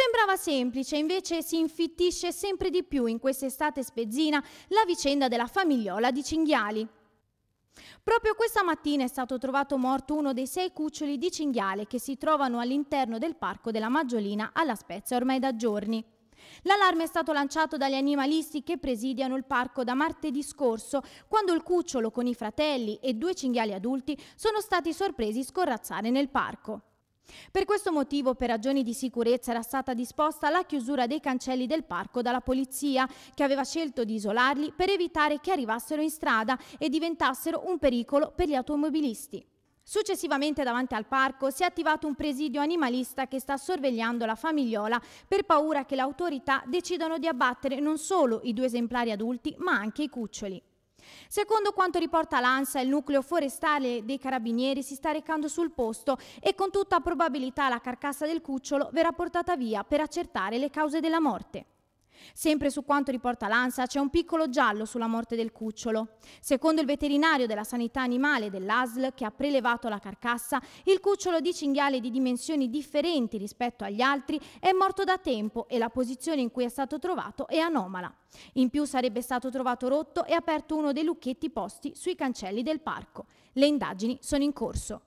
Sembrava semplice, invece si infittisce sempre di più in quest'estate spezzina la vicenda della famigliola di cinghiali. Proprio questa mattina è stato trovato morto uno dei sei cuccioli di cinghiale che si trovano all'interno del parco della Maggiolina alla Spezia ormai da giorni. L'allarme è stato lanciato dagli animalisti che presidiano il parco da martedì scorso, quando il cucciolo con i fratelli e due cinghiali adulti sono stati sorpresi scorrazzare nel parco. Per questo motivo, per ragioni di sicurezza, era stata disposta la chiusura dei cancelli del parco dalla polizia, che aveva scelto di isolarli per evitare che arrivassero in strada e diventassero un pericolo per gli automobilisti. Successivamente davanti al parco si è attivato un presidio animalista che sta sorvegliando la famigliola per paura che le autorità decidano di abbattere non solo i due esemplari adulti ma anche i cuccioli. Secondo quanto riporta l'ANSA, il nucleo forestale dei carabinieri si sta recando sul posto e con tutta probabilità la carcassa del cucciolo verrà portata via per accertare le cause della morte. Sempre su quanto riporta l'ANSA c'è un piccolo giallo sulla morte del cucciolo. Secondo il veterinario della sanità animale dell'ASL che ha prelevato la carcassa, il cucciolo di cinghiale di dimensioni differenti rispetto agli altri è morto da tempo e la posizione in cui è stato trovato è anomala. In più sarebbe stato trovato rotto e aperto uno dei lucchetti posti sui cancelli del parco. Le indagini sono in corso.